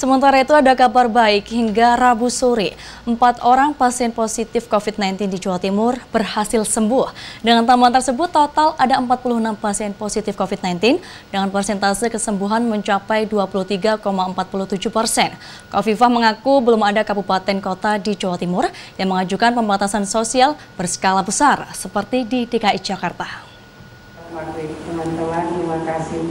Sementara itu ada kabar baik hingga Rabu sore, empat orang pasien positif COVID-19 di Jawa Timur berhasil sembuh. Dengan tambahan tersebut total ada 46 pasien positif COVID-19 dengan persentase kesembuhan mencapai 23,47 persen. Kofifah mengaku belum ada kabupaten kota di Jawa Timur yang mengajukan pembatasan sosial berskala besar seperti di DKI Jakarta. Teman-teman, terima kasih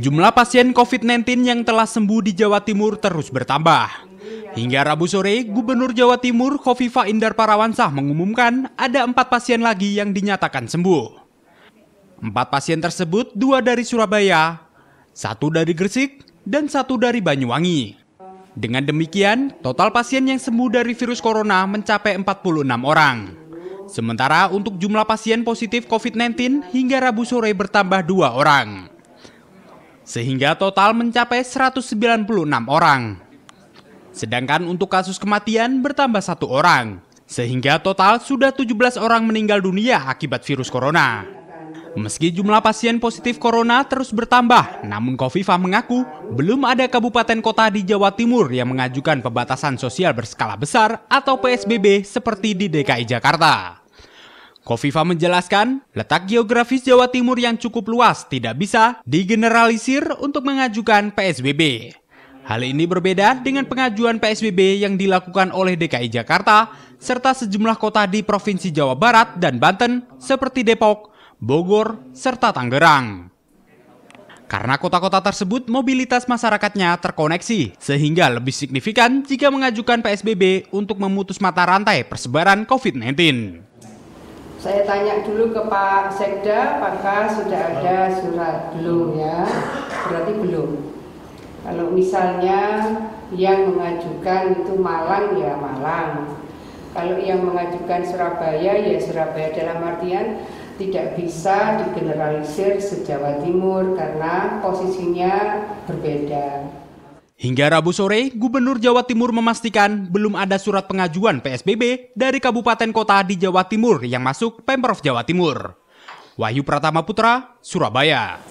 Jumlah pasien COVID-19 yang telah sembuh di Jawa Timur terus bertambah. Hingga Rabu sore, Gubernur Jawa Timur Kofifa Indar Parawansa mengumumkan ada empat pasien lagi yang dinyatakan sembuh. Empat pasien tersebut, dua dari Surabaya, satu dari Gresik, dan satu dari Banyuwangi. Dengan demikian, total pasien yang sembuh dari virus corona mencapai 46 orang. Sementara untuk jumlah pasien positif COVID-19 hingga Rabu sore bertambah dua orang sehingga total mencapai 196 orang. Sedangkan untuk kasus kematian bertambah satu orang, sehingga total sudah 17 orang meninggal dunia akibat virus corona. Meski jumlah pasien positif corona terus bertambah, namun Kofifa mengaku belum ada kabupaten kota di Jawa Timur yang mengajukan pembatasan sosial berskala besar atau PSBB seperti di DKI Jakarta. Kofifa menjelaskan, letak geografis Jawa Timur yang cukup luas tidak bisa digeneralisir untuk mengajukan PSBB. Hal ini berbeda dengan pengajuan PSBB yang dilakukan oleh DKI Jakarta serta sejumlah kota di Provinsi Jawa Barat dan Banten seperti Depok, Bogor, serta Tangerang. Karena kota-kota tersebut mobilitas masyarakatnya terkoneksi, sehingga lebih signifikan jika mengajukan PSBB untuk memutus mata rantai persebaran COVID-19 saya tanya dulu ke Pak Sekda, apakah sudah ada surat belum ya? Berarti belum. Kalau misalnya yang mengajukan itu Malang ya Malang. Kalau yang mengajukan Surabaya ya Surabaya dalam artian tidak bisa digeneralisir sejawa Timur karena posisinya berbeda. Hingga Rabu sore, Gubernur Jawa Timur memastikan belum ada surat pengajuan PSBB dari kabupaten kota di Jawa Timur yang masuk Pemprov Jawa Timur. Wahyu Pratama Putra, Surabaya.